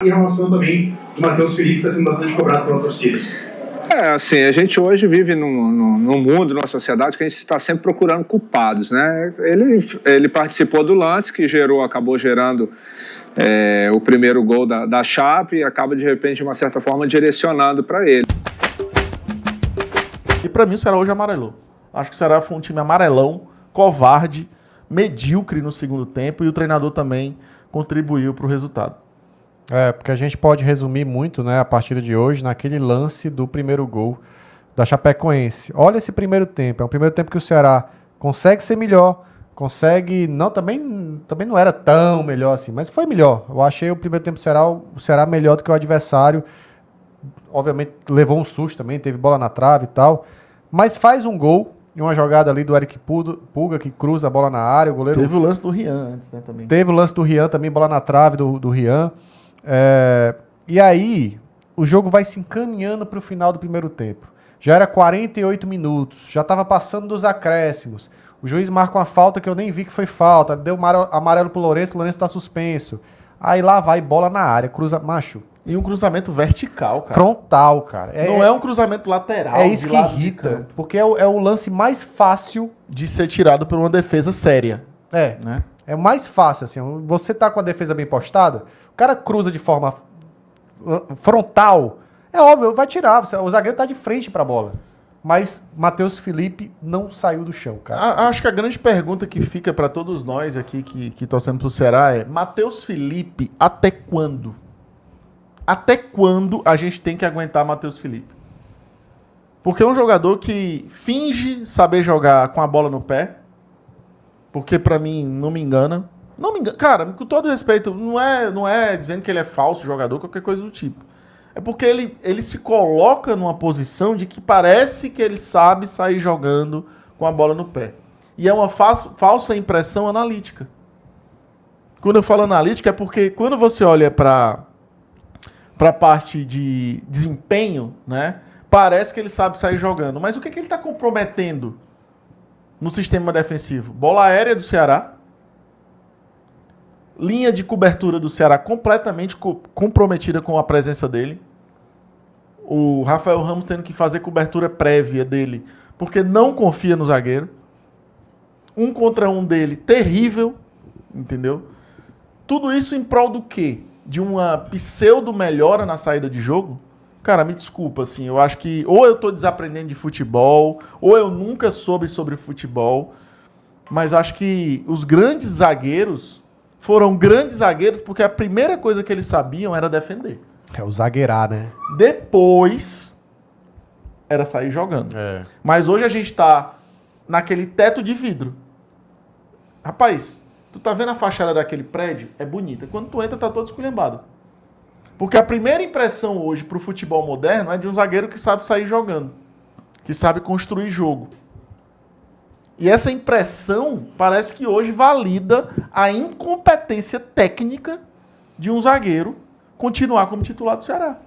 em relação também do Matheus Felipe, que está sendo bastante cobrado pela torcida. É, assim, a gente hoje vive num, num, num mundo, numa sociedade que a gente está sempre procurando culpados, né? Ele, ele participou do lance que gerou, acabou gerando é, o primeiro gol da, da Chape e acaba, de repente, de uma certa forma, direcionando para ele. E para mim o Ceará hoje é amarelou. Acho que o Ceará foi um time amarelão, covarde, medíocre no segundo tempo e o treinador também contribuiu para o resultado. É, porque a gente pode resumir muito, né, a partir de hoje, naquele lance do primeiro gol da Chapecoense. Olha esse primeiro tempo, é um primeiro tempo que o Ceará consegue ser melhor, consegue, não, também, também não era tão melhor assim, mas foi melhor. Eu achei o primeiro tempo do Ceará, o Ceará melhor do que o adversário. Obviamente levou um susto também, teve bola na trave e tal, mas faz um gol em uma jogada ali do Eric Pulga, que cruza a bola na área, o goleiro... Teve o lance do Rian antes, né, também. Teve o lance do Rian também, bola na trave do, do Rian. É, e aí, o jogo vai se encaminhando para o final do primeiro tempo. Já era 48 minutos, já estava passando dos acréscimos. O juiz marca uma falta que eu nem vi que foi falta. Deu amarelo pro Lourenço, o Lourenço está suspenso. Aí lá vai bola na área, cruza, macho. E um cruzamento vertical, cara. Frontal, cara. É, não é, é um cruzamento lateral. É isso que irrita, porque é o, é o lance mais fácil de ser tirado por uma defesa séria. É. Né? é mais fácil, assim. Você tá com a defesa bem postada, o cara cruza de forma frontal. É óbvio, vai tirar. O zagueiro tá de frente para a bola. Mas Matheus Felipe não saiu do chão, cara. A, acho que a grande pergunta que fica para todos nós aqui que, que torcemos pro Ceará é: Matheus Felipe, até quando? Até quando a gente tem que aguentar Matheus Felipe? Porque é um jogador que finge saber jogar com a bola no pé, porque para mim não me engana. Não me engana. Cara, com todo respeito, não é, não é dizendo que ele é falso jogador, qualquer coisa do tipo. É porque ele, ele se coloca numa posição de que parece que ele sabe sair jogando com a bola no pé. E é uma fa falsa impressão analítica. Quando eu falo analítica é porque quando você olha para para a parte de desempenho, né? Parece que ele sabe sair jogando, mas o que, que ele está comprometendo? no sistema defensivo. Bola aérea do Ceará. Linha de cobertura do Ceará completamente co comprometida com a presença dele. O Rafael Ramos tendo que fazer cobertura prévia dele, porque não confia no zagueiro. Um contra um dele terrível, entendeu? Tudo isso em prol do quê? De uma pseudo melhora na saída de jogo? Cara, me desculpa, assim, eu acho que ou eu tô desaprendendo de futebol, ou eu nunca soube sobre futebol, mas acho que os grandes zagueiros foram grandes zagueiros porque a primeira coisa que eles sabiam era defender. É o zagueirar, né? Depois era sair jogando. É. Mas hoje a gente tá naquele teto de vidro. Rapaz, tu tá vendo a fachada daquele prédio? É bonita. Quando tu entra, tá todo esculhambado. Porque a primeira impressão hoje para o futebol moderno é de um zagueiro que sabe sair jogando, que sabe construir jogo. E essa impressão parece que hoje valida a incompetência técnica de um zagueiro continuar como titular do Ceará.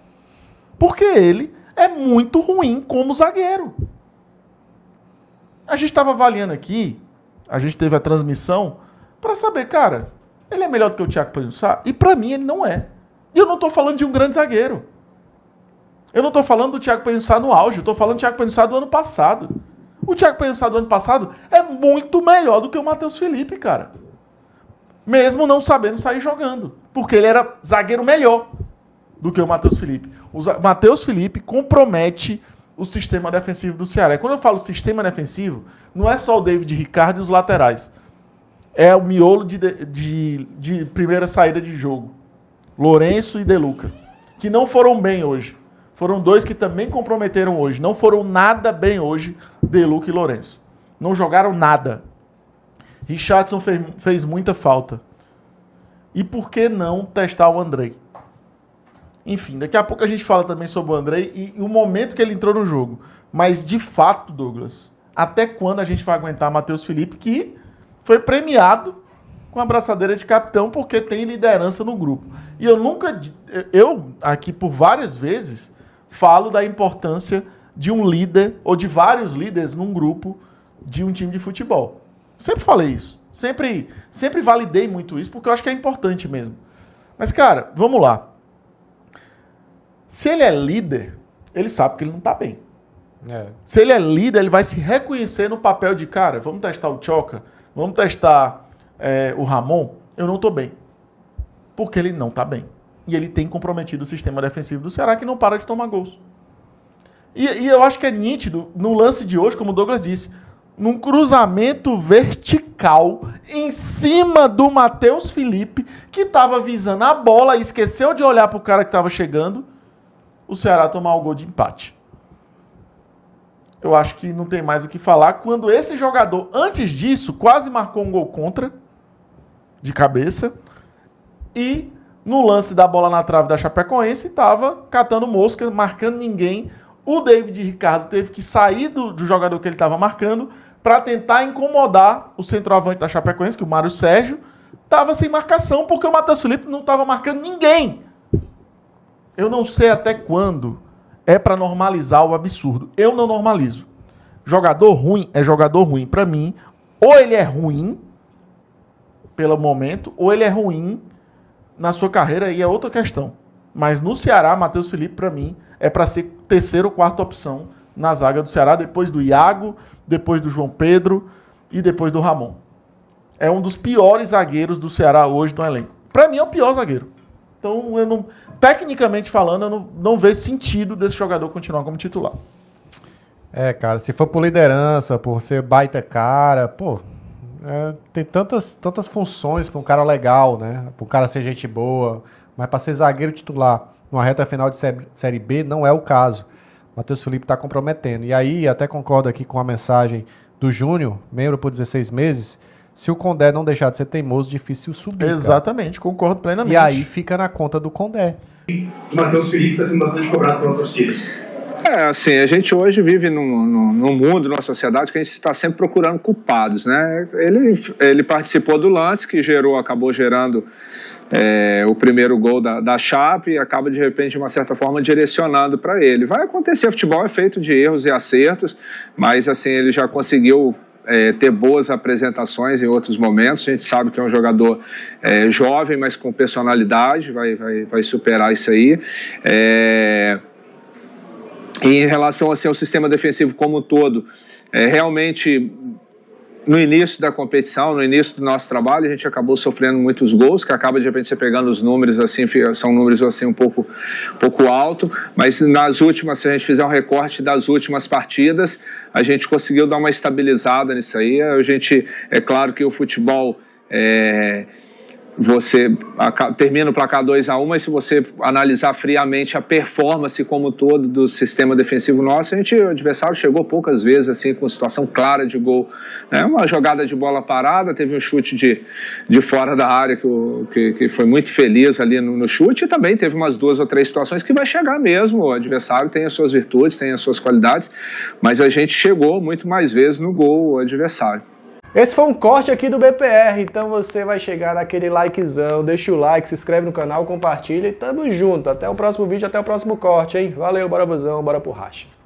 Porque ele é muito ruim como zagueiro. A gente estava avaliando aqui, a gente teve a transmissão, para saber, cara, ele é melhor do que o Thiago Panhussá? E para mim ele não é. E eu não estou falando de um grande zagueiro. Eu não estou falando do Thiago Pensar no auge, eu estou falando do Thiago Pensar do ano passado. O Thiago Pensar do ano passado é muito melhor do que o Matheus Felipe, cara. Mesmo não sabendo sair jogando. Porque ele era zagueiro melhor do que o Matheus Felipe. O Matheus Felipe compromete o sistema defensivo do Ceará. E quando eu falo sistema defensivo, não é só o David Ricardo e os laterais. É o miolo de, de, de primeira saída de jogo. Lourenço e Deluca, que não foram bem hoje. Foram dois que também comprometeram hoje. Não foram nada bem hoje, Deluca e Lourenço. Não jogaram nada. Richardson fez, fez muita falta. E por que não testar o Andrei? Enfim, daqui a pouco a gente fala também sobre o Andrei e o momento que ele entrou no jogo. Mas de fato, Douglas, até quando a gente vai aguentar Matheus Felipe, que foi premiado com a abraçadeira de capitão porque tem liderança no grupo. E eu nunca, eu aqui por várias vezes falo da importância de um líder ou de vários líderes num grupo de um time de futebol. Sempre falei isso. Sempre, sempre validei muito isso porque eu acho que é importante mesmo. Mas cara, vamos lá. Se ele é líder, ele sabe que ele não está bem. É. Se ele é líder, ele vai se reconhecer no papel de cara. Vamos testar o Choca, vamos testar é, o Ramon, eu não estou bem. Porque ele não está bem. E ele tem comprometido o sistema defensivo do Ceará, que não para de tomar gols. E, e eu acho que é nítido no lance de hoje, como o Douglas disse, num cruzamento vertical em cima do Matheus Felipe, que estava visando a bola e esqueceu de olhar para o cara que estava chegando, o Ceará tomar o gol de empate. Eu acho que não tem mais o que falar. Quando esse jogador, antes disso, quase marcou um gol contra de cabeça. E no lance da bola na trave da Chapecoense, estava catando mosca, marcando ninguém. O David Ricardo teve que sair do, do jogador que ele estava marcando para tentar incomodar o centroavante da Chapecoense, que é o Mário Sérgio estava sem marcação, porque o Matheus Felipe não estava marcando ninguém. Eu não sei até quando é para normalizar o absurdo. Eu não normalizo. Jogador ruim é jogador ruim. Para mim, ou ele é ruim pelo momento, ou ele é ruim na sua carreira e é outra questão. Mas no Ceará, Matheus Felipe, para mim, é para ser terceira ou quarta opção na zaga do Ceará, depois do Iago, depois do João Pedro e depois do Ramon. É um dos piores zagueiros do Ceará hoje no elenco. Para mim, é o pior zagueiro. Então, eu não, tecnicamente falando, eu não, não vejo sentido desse jogador continuar como titular. É, cara, se for por liderança, por ser baita cara, pô, é, tem tantas, tantas funções para um cara legal, né? Para um cara ser gente boa, mas para ser zagueiro titular numa reta final de Série B não é o caso. Matheus Felipe está comprometendo. E aí, até concordo aqui com a mensagem do Júnior, membro por 16 meses. Se o Condé não deixar de ser teimoso, difícil subir. Exatamente, cara. concordo plenamente. E aí fica na conta do Condé. O Matheus Felipe está sendo bastante cobrado pela torcida. É, assim, a gente hoje vive num, num, num mundo, numa sociedade que a gente está sempre procurando culpados, né? Ele, ele participou do lance que gerou, acabou gerando é, o primeiro gol da, da Chape acaba de repente, de uma certa forma, direcionado para ele. Vai acontecer, futebol é feito de erros e acertos, mas assim, ele já conseguiu. É, ter boas apresentações em outros momentos. A gente sabe que é um jogador é, jovem, mas com personalidade, vai, vai, vai superar isso aí. É, em relação assim, ao sistema defensivo como um todo, é, realmente no início da competição, no início do nosso trabalho, a gente acabou sofrendo muitos gols, que acaba de repente você pegando os números assim, são números assim um pouco, um pouco alto, mas nas últimas, se a gente fizer um recorte das últimas partidas, a gente conseguiu dar uma estabilizada nisso aí. A gente, é claro que o futebol é, você termina o placar 2 a 1 um, mas se você analisar friamente a performance como todo do sistema defensivo nosso, a gente, o adversário chegou poucas vezes assim com situação clara de gol. Né? Uma jogada de bola parada, teve um chute de, de fora da área que, que, que foi muito feliz ali no, no, chute, e também teve umas duas ou três situações que vai chegar mesmo. O adversário tem as suas virtudes, tem as suas qualidades, mas a gente chegou muito mais vezes no gol o adversário. Esse foi um corte aqui do BPR, então você vai chegar naquele likezão, deixa o like, se inscreve no canal, compartilha e tamo junto. Até o próximo vídeo, até o próximo corte, hein? Valeu, bora busão, bora pro racha.